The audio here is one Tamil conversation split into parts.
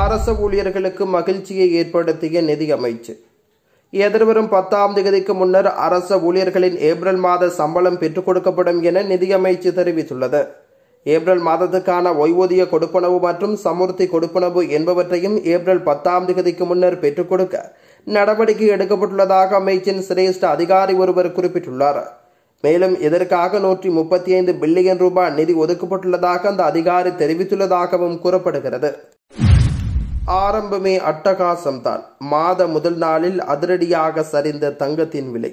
அரச ஊழியர்களுக்கு மகிழ்ச்சியை ஏற்படுத்திய நிதி அமைச்சு எதிர்வரும் பத்தாம் தேதிக்கு முன்னர் அரச ஊழியர்களின் ஏப்ரல் மாத சம்பளம் பெற்றுக் கொடுக்கப்படும் என நிதியமைச்சு தெரிவித்துள்ளது ஏப்ரல் மாதத்துக்கான ஓய்வூதிய கொடுப்பனவு மற்றும் சமுர்த்தி கொடுப்பனவு என்பவற்றையும் ஏப்ரல் பத்தாம் தேதிக்கு முன்னர் பெற்றுக் கொடுக்க நடவடிக்கை எடுக்கப்பட்டுள்ளதாக அமைச்சின் சிரேஷ்ட அதிகாரி ஒருவர் குறிப்பிட்டுள்ளார் மேலும் இதற்காக நூற்றி முப்பத்தி ஐந்து பில்லியன் ரூபாய் நிதி ஒதுக்கப்பட்டுள்ளதாக அந்த அதிகாரி தெரிவித்துள்ளதாகவும் கூறப்படுகிறது ஆரம்பமே அட்டகாசம்தான் மாத முதல் நாளில் அதிரடியாக சரிந்த தங்கத்தின் விலை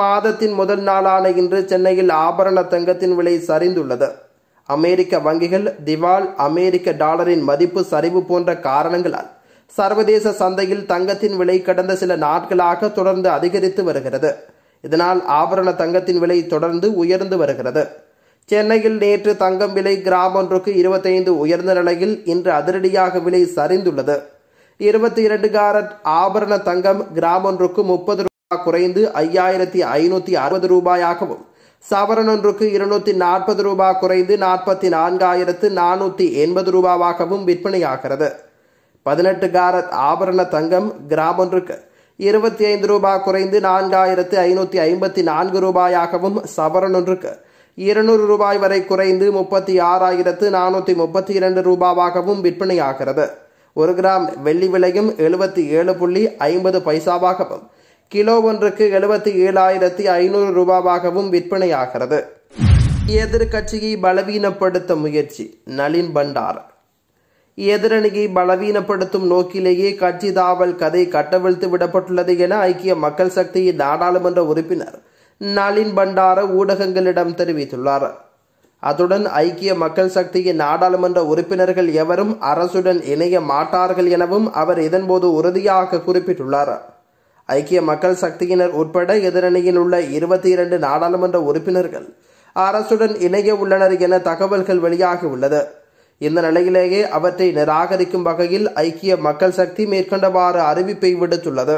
மாதத்தின் முதல் நாளான இன்று சென்னையில் ஆபரண தங்கத்தின் விலை சரிந்துள்ளது அமெரிக்க வங்கிகள் திவால் அமெரிக்க டாலரின் மதிப்பு சரிவு போன்ற காரணங்களால் சர்வதேச சந்தையில் தங்கத்தின் விலை கடந்த சில நாட்களாக தொடர்ந்து அதிகரித்து வருகிறது இதனால் ஆபரண தங்கத்தின் விலை தொடர்ந்து உயர்ந்து வருகிறது சென்னையில் நேற்று தங்கம் விலை கிராம் ஒன்றுக்கு இருபத்தைந்து உயர்ந்த நிலையில் இன்று அதிரடியாக விலை சரிந்துள்ளது இருபத்தி இரண்டு காரட் ஆபரண தங்கம் கிராம் ஒன்றுக்கு முப்பது ரூபாய் குறைந்து ஐயாயிரத்தி ஐநூத்தி அறுபது ரூபாயாகவும் சவரன் ஒன்றுக்கு இருநூத்தி நாற்பது ரூபாய் குறைந்து நாற்பத்தி நான்காயிரத்து நானூத்தி எண்பது ரூபாவாகவும் விற்பனையாகிறது பதினெட்டு காரட் ஆபரண தங்கம் கிராம் ஒன்றுக்கு இருபத்தி ஐந்து ரூபாய் குறைந்து நான்காயிரத்து ஐநூத்தி ஐம்பத்தி நான்கு ரூபாயாகவும் சவரன் ஒன்றுக்கு இருநூறு ரூபாய் வரை குறைந்து முப்பத்தி ஆறாயிரத்து நானூற்றி முப்பத்தி இரண்டு ரூபாவாகவும் விற்பனையாகிறது ஒரு கிராம் வெள்ளி விலையும் எழுபத்தி ஏழு புள்ளி ஐம்பது பைசாவாகவும் கிலோ ஒன்றுக்கு எழுபத்தி ஏழாயிரத்தி ஐநூறு ரூபாவாகவும் விற்பனையாகிறது எதிர்கட்சியை பலவீனப்படுத்த முயற்சி நளின் பண்டார் எதிரணியை பலவீனப்படுத்தும் நோக்கிலேயே கட்சி தாவல் கதை கட்டவிழ்த்து விடப்பட்டுள்ளது என ஐக்கிய மக்கள் சக்தியின் நாடாளுமன்ற உறுப்பினர் நளின் பண்டார ஊடகங்களிடம் தெரிவித்துள்ளார் அத்துடன் ஐக்கிய மக்கள் சக்தியின் நாடாளுமன்ற உறுப்பினர்கள் எவரும் அரசுடன் இணைய மாட்டார்கள் எனவும் அவர் இதன்போது உறுதியாக குறிப்பிட்டுள்ளார் ஐக்கிய மக்கள் சக்தியினர் உட்பட எதிரணியில் உள்ள இருபத்தி இரண்டு நாடாளுமன்ற உறுப்பினர்கள் அரசுடன் இணைய உள்ளனர் என தகவல்கள் வெளியாகி உள்ளது இந்த நிலையிலேயே அவற்றை நிராகரிக்கும் வகையில் ஐக்கிய மக்கள் சக்தி மேற்கொண்டவாறு அறிவிப்பை விடுத்துள்ளது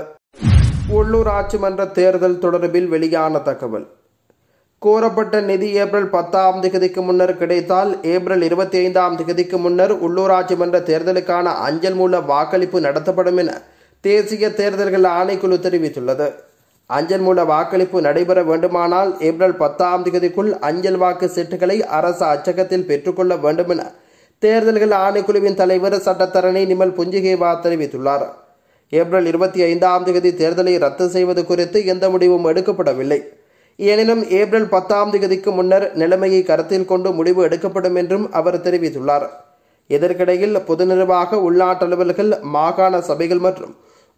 உள்ளூராட்சி மன்ற தேர்தல் தொடர்பில் வெளியான தகவல் கோரப்பட்ட நிதி ஏப்ரல் பத்தாம் திகதிக்கு முன்னர் கிடைத்தால் ஏப்ரல் இருபத்தி ஐந்தாம் திகதிக்கு முன்னர் உள்ளூராட்சி மன்ற தேர்தலுக்கான அஞ்சல் மூல வாக்களிப்பு நடத்தப்படும் என தேசிய தேர்தல்கள் ஆணைக்குழு தெரிவித்துள்ளது அஞ்சல் மூல வாக்களிப்பு நடைபெற வேண்டுமானால் ஏப்ரல் பத்தாம் திகதிக்குள் அஞ்சல் வாக்கு சீட்டுகளை அரசு அச்சகத்தில் பெற்றுக்கொள்ள வேண்டும் என தேர்தல்கள் ஆணைக்குழுவின் தலைவர் சட்டத்தரணி நிமல் புஞ்சிகேவா தெரிவித்துள்ளார் ஏப்ரல் இருபத்தி ஐந்தாம் தேதி தேர்தலை ரத்து செய்வது குறித்து எந்த முடிவும் எடுக்கப்படவில்லை எனினும் ஏப்ரல் பத்தாம் தேதிக்கு முன்னர் நிலைமையை கருத்தில் கொண்டு முடிவு எடுக்கப்படும் என்றும் அவர் தெரிவித்துள்ளார் இதற்கிடையில் பொது நிர்வாக அலுவல்கள் மாகாண சபைகள் மற்றும்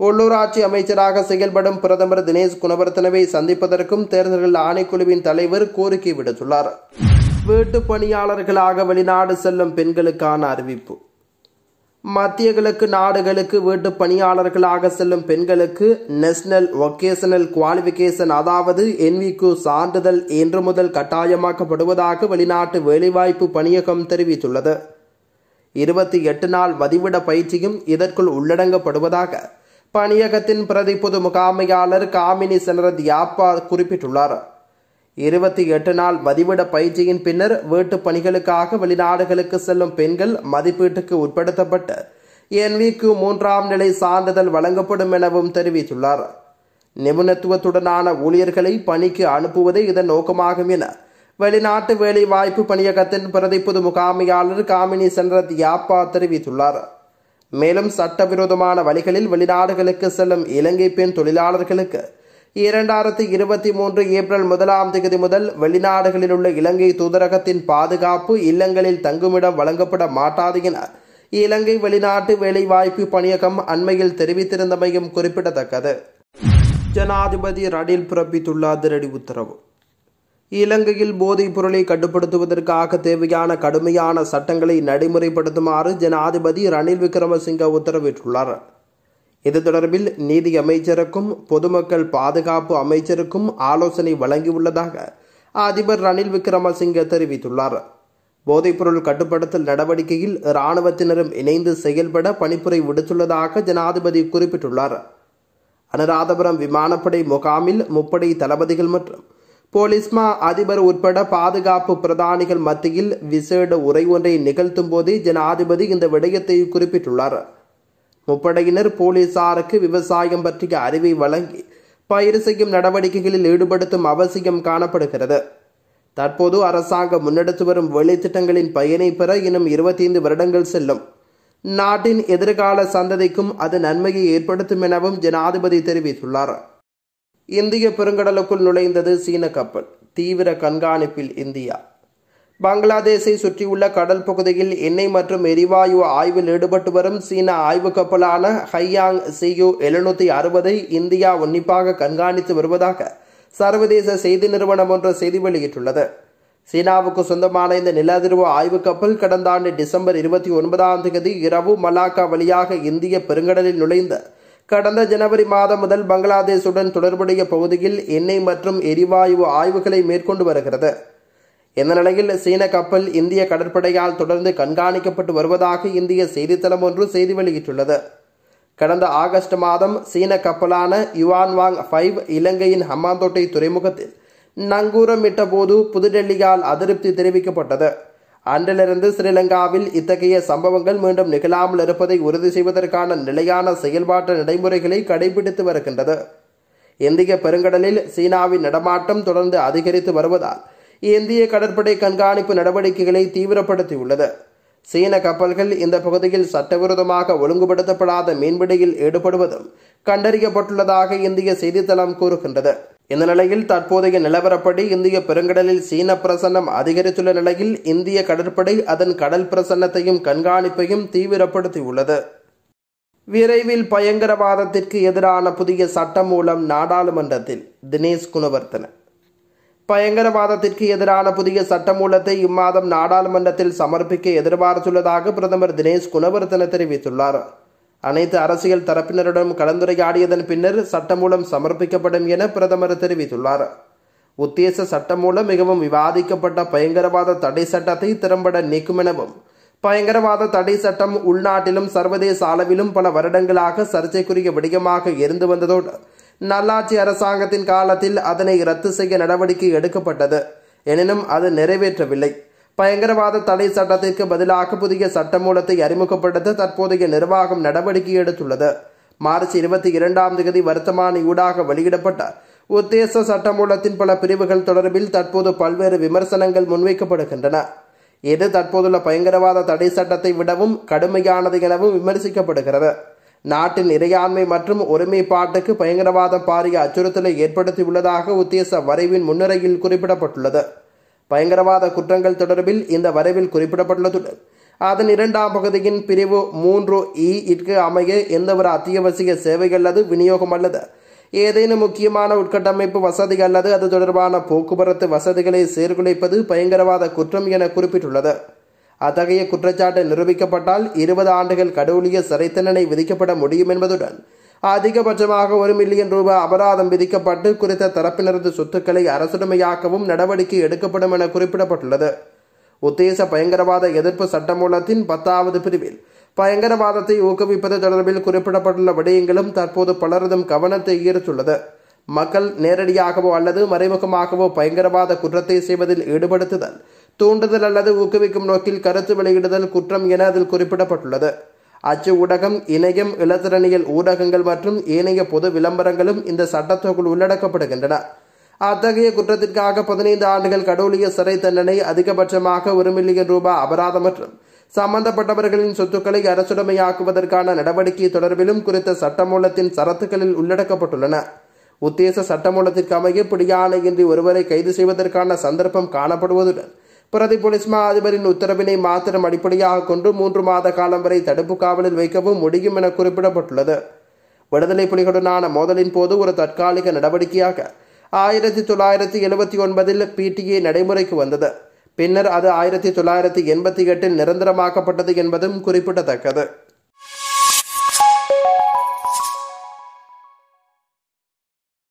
உள்ளூராட்சி அமைச்சராக செயல்படும் பிரதமர் தினேஷ் குணவர்த்தனவை சந்திப்பதற்கும் தேர்தல்கள் ஆணைக்குழுவின் தலைவர் கோரிக்கை விடுத்துள்ளார் வீட்டு பணியாளர்களாக வெளிநாடு செல்லும் பெண்களுக்கான அறிவிப்பு மத்திய கிழக்கு நாடுகளுக்கு வீட்டு பணியாளர்களாக செல்லும் பெண்களுக்கு நேஷனல் ஒகேஷனல் குவாலிபிகேஷன் அதாவது என்விக்கு சான்றிதழ் இன்று முதல் கட்டாயமாக்கப்படுவதாக வெளிநாட்டு வேலைவாய்ப்பு பணியகம் தெரிவித்துள்ளது இருபத்தி எட்டு நாள் வதிவிட பயிற்சியும் இதற்குள் உள்ளடங்கப்படுவதாக பணியகத்தின் பிரதி பொது முகாமையாளர் காமினி செனரத் யாப்பா குறிப்பிட்டுள்ளார் இருபத்தி எட்டு நாள் மதிவிட பயிற்சியின் பின்னர் வீட்டு பணிகளுக்காக வெளிநாடுகளுக்கு செல்லும் பெண்கள் மதிப்பீட்டுக்கு உட்படுத்தப்பட்டு என்விக்கு மூன்றாம் நிலை சான்றிதழ் வழங்கப்படும் எனவும் தெரிவித்துள்ளார் நிபுணத்துவத்துடனான ஊழியர்களை பணிக்கு அனுப்புவதே இதன் நோக்கமாகும் என வெளிநாட்டு வேலைவாய்ப்பு பணியகத்தின் பிரதி முகாமையாளர் காமினி சென்ரத் யாப்பா தெரிவித்துள்ளார் மேலும் சட்டவிரோதமான வழிகளில் வெளிநாடுகளுக்கு செல்லும் இலங்கை பெண் தொழிலாளர்களுக்கு இரண்டாயிரத்தி இருபத்தி மூன்று ஏப்ரல் முதலாம் தேதி முதல் வெளிநாடுகளில் உள்ள இலங்கை தூதரகத்தின் பாதுகாப்பு இல்லங்களில் தங்குமிடம் வழங்கப்பட மாட்டாது என இலங்கை வெளிநாட்டு வேலைவாய்ப்பு பணியகம் அண்மையில் தெரிவித்திருந்தமையும் குறிப்பிடத்தக்கது ஜனாதிபதி ரணில் பிறப்பித்துள்ள அதிரடி உத்தரவு இலங்கையில் போதைப் பொருளை கட்டுப்படுத்துவதற்காக தேவையான கடுமையான சட்டங்களை நடைமுறைப்படுத்துமாறு ஜனாதிபதி ரணில் விக்ரமசிங்க உத்தரவிட்டுள்ளார் இது தொடர்பில் நீதி அமைச்சருக்கும் பொதுமக்கள் பாதுகாப்பு அமைச்சருக்கும் ஆலோசனை வழங்கியுள்ளதாக அதிபர் ரணில் விக்ரமசிங்க தெரிவித்துள்ளார் போதைப்பொருள் கட்டுப்படுத்தல் நடவடிக்கையில் இராணுவத்தினரும் இணைந்து செயல்பட பணிப்புரை விடுத்துள்ளதாக ஜனாதிபதி குறிப்பிட்டுள்ளார் அனுராதபுரம் விமானப்படை முகாமில் முப்படை தளபதிகள் மற்றும் போலீஸ்மா அதிபர் உட்பட பாதுகாப்பு பிரதானிகள் மத்தியில் விசேட உரை ஒன்றை நிகழ்த்தும் போதே ஜனாதிபதி இந்த விடயத்தை குறிப்பிட்டுள்ளார் முப்படையினர் போலீசாருக்கு விவசாயம் பற்றிய அறிவை வழங்கி பயிர் செய்யும் நடவடிக்கைகளில் ஈடுபடுத்தும் அவசியம் காணப்படுகிறது தற்போது அரசாங்கம் முன்னெடுத்து வரும் வேலைத்திட்டங்களின் பயனை பெற இன்னும் இருபத்தி ஐந்து வருடங்கள் செல்லும் நாட்டின் எதிர்கால சந்ததிக்கும் அது நன்மையை ஏற்படுத்தும் எனவும் ஜனாதிபதி தெரிவித்துள்ளார் இந்திய பெருங்கடலுக்குள் நுழைந்தது சீன கப்பல் தீவிர கண்காணிப்பில் இந்தியா பங்களாதேஷை சுற்றியுள்ள கடல் பகுதியில் எண்ணெய் மற்றும் எரிவாயு ஆய்வில் ஈடுபட்டு வரும் சீன ஆய்வு கப்பலான ஹையாங் சியு எழுநூத்தி அறுபதை இந்தியா உன்னிப்பாக கண்காணித்து வருவதாக சர்வதேச செய்தி நிறுவனம் ஒன்று செய்தி வெளியிட்டுள்ளது சீனாவுக்கு சொந்தமான இந்த நில அதிர்வு ஆய்வு கப்பல் கடந்த ஆண்டு டிசம்பர் இருபத்தி ஒன்பதாம் தேதி இரவு மலாக்கா வழியாக இந்திய பெருங்கடலில் நுழைந்த கடந்த ஜனவரி மாதம் முதல் பங்களாதேஷுடன் தொடர்புடைய பகுதியில் எண்ணெய் மற்றும் எரிவாயு ஆய்வுகளை மேற்கொண்டு வருகிறது இந்த நிலையில் சீன கப்பல் இந்திய கடற்படையால் தொடர்ந்து கண்காணிக்கப்பட்டு வருவதாக இந்திய செய்தித்தளம் ஒன்று செய்தி வெளியிட்டுள்ளது கடந்த ஆகஸ்ட் மாதம் சீன கப்பலான யுவான்வாங் ஃபைவ் இலங்கையின் ஹம்மாந்தோட்டை துறைமுகத்தில் நங்கூரம் இட்டபோது புதுடெல்லியால் அதிருப்தி தெரிவிக்கப்பட்டது அன்றிலிருந்து ஸ்ரீலங்காவில் இத்தகைய சம்பவங்கள் மீண்டும் நிகழாமல் இருப்பதை உறுதி செய்வதற்கான நிலையான செயல்பாட்டு நடைமுறைகளை கடைபிடித்து வருகின்றது இந்திய பெருங்கடலில் சீனாவின் நடமாட்டம் தொடர்ந்து அதிகரித்து வருவதால் இந்திய கடற்படை கண்காணிப்பு நடவடிக்கைகளை தீவிரப்படுத்தியுள்ளது சீன கப்பல்கள் இந்த பகுதியில் சட்டவிரோதமாக ஒழுங்குபடுத்தப்படாத மீன்பிடியில் ஈடுபடுவதும் கண்டறியப்பட்டுள்ளதாக இந்திய செய்தித்தளம் கூறுகின்றது இந்த நிலையில் தற்போதைய நிலவரப்படி இந்திய பெருங்கடலில் சீன பிரசன்னம் அதிகரித்துள்ள நிலையில் இந்திய கடற்படை அதன் கடல் பிரசன்னத்தையும் கண்காணிப்பையும் தீவிரப்படுத்தியுள்ளது விரைவில் பயங்கரவாதத்திற்கு எதிரான புதிய சட்டம் மூலம் நாடாளுமன்றத்தில் தினேஷ் குணவர்த்தன பயங்கரவாதத்திற்கு எதிரான புதிய சட்டமூலத்தை இம்மாதம் நாடாளுமன்றத்தில் சமர்ப்பிக்க எதிர்பார்த்துள்ளதாக பிரதமர் தினேஷ் குணவர்தன தெரிவித்துள்ளார் அனைத்து அரசியல் தரப்பினருடன் கலந்துரையாடியதன் பின்னர் சட்டமூலம் சமர்ப்பிக்கப்படும் என பிரதமர் தெரிவித்துள்ளார் உத்தேச சட்டமூலம் மிகவும் விவாதிக்கப்பட்ட பயங்கரவாத தடை சட்டத்தை திறம்பட நீக்கும் எனவும் பயங்கரவாத தடை சட்டம் உள்நாட்டிலும் சர்வதேச அளவிலும் பல வருடங்களாக சர்ச்சைக்குரிய விடயமாக இருந்து வந்ததோடு நல்லாட்சி அரசாங்கத்தின் காலத்தில் அதனை ரத்து செய்ய நடவடிக்கை எடுக்கப்பட்டது எனினும் அது நிறைவேற்றவில்லை பயங்கரவாத தடை சட்டத்திற்கு பதிலாக புதிய சட்டமூலத்தை அறிமுகப்படுத்த தற்போதைய நிர்வாகம் நடவடிக்கை எடுத்துள்ளது மார்ச் இருபத்தி இரண்டாம் தேதி வருத்தமான ஊடாக வெளியிடப்பட்ட உத்தேச சட்டமூலத்தின் பல பிரிவுகள் தொடர்பில் தற்போது பல்வேறு விமர்சனங்கள் முன்வைக்கப்படுகின்றன இது தற்போதுள்ள பயங்கரவாத தடை சட்டத்தை விடவும் கடுமையானது எனவும் விமர்சிக்கப்படுகிறது நாட்டின் இறையாண்மை மற்றும் ஒருமைப்பாட்டுக்கு பயங்கரவாதம் பாரிய அச்சுறுத்தலை ஏற்படுத்தியுள்ளதாக உத்தேச வரைவின் முன்னுரையில் குறிப்பிடப்பட்டுள்ளது பயங்கரவாத குற்றங்கள் தொடர்பில் இந்த வரைவில் குறிப்பிடப்பட்டுள்ளது அதன் இரண்டாம் பகுதியின் பிரிவு மூன்று இ இற்கு அமைய எந்தவொரு அத்தியாவசிய சேவை அல்லது விநியோகம் அல்லது ஏதேனும் முக்கியமான உட்கட்டமைப்பு வசதி அல்லது அது தொடர்பான போக்குவரத்து வசதிகளை சீர்குலைப்பது பயங்கரவாத குற்றம் என குறிப்பிட்டுள்ளது அத்தகைய குற்றச்சாட்டு நிரூபிக்கப்பட்டால் இருபது ஆண்டுகள் கடவுளிய சிறை தண்டனை விதிக்கப்பட முடியும் என்பதுடன் அதிகபட்சமாக ஒரு மில்லியன் ரூபாய் அபராதம் விதிக்கப்பட்டு குறித்த தரப்பினரது சொத்துக்களை அரசுடைமையாக்கவும் நடவடிக்கை எடுக்கப்படும் என குறிப்பிடப்பட்டுள்ளது உத்தேச பயங்கரவாத எதிர்ப்பு சட்டமூலத்தின் பத்தாவது பிரிவில் பயங்கரவாதத்தை ஊக்குவிப்பது தொடர்பில் குறிப்பிடப்பட்டுள்ள விடயங்களும் தற்போது பலரதும் கவனத்தை ஈர்த்துள்ளது மக்கள் நேரடியாகவோ அல்லது மறைமுகமாகவோ பயங்கரவாத குற்றத்தை செய்வதில் ஈடுபடுத்துதல் தூண்டுதல் அல்லது ஊக்குவிக்கும் நோக்கில் கருத்து வெளியிடுதல் குற்றம் என அதில் குறிப்பிடப்பட்டுள்ளது அச்சு ஊடகம் இணையம் இளத்திரணியல் ஊடகங்கள் மற்றும் ஏனைய பொது விளம்பரங்களும் இந்த சட்டத்திற்குள் உள்ளடக்கப்படுகின்றன அத்தகைய குற்றத்திற்காக பதினைந்து ஆண்டுகள் கடவுளிய சிறை தண்டனை அதிகபட்சமாக ஒரு மில்லியன் ரூபாய் அபராதம் மற்றும் சம்பந்தப்பட்டவர்களின் சொத்துக்களை அரசுடைமையாக்குவதற்கான நடவடிக்கை தொடர்பிலும் குறித்த சட்டமூலத்தின் சரத்துக்களில் உள்ளடக்கப்பட்டுள்ளன உத்தேச சட்டமூலத்திற்கு அமைய பிடியானையின்றி ஒருவரை கைது செய்வதற்கான சந்தர்ப்பம் காணப்படுவதுடன் பிரதி போலீஸ் மா அதிபரின் உத்தரவினை மாத்திரம் அடிப்படையாக கொண்டு மூன்று மாத காலம் வரை தடுப்பு காவலில் வைக்கவும் முடியும் என குறிப்பிடப்பட்டுள்ளது விடுதலை புலிகளுடனான மோதலின் போது ஒரு தற்காலிக நடவடிக்கையாக ஆயிரத்தி தொள்ளாயிரத்தி எழுபத்தி ஒன்பதில் பிடிஏ நடைமுறைக்கு வந்தது பின்னர் அது ஆயிரத்தி தொள்ளாயிரத்தி எண்பத்தி எட்டில் நிரந்தரமாக்கப்பட்டது என்பதும் குறிப்பிடத்தக்கது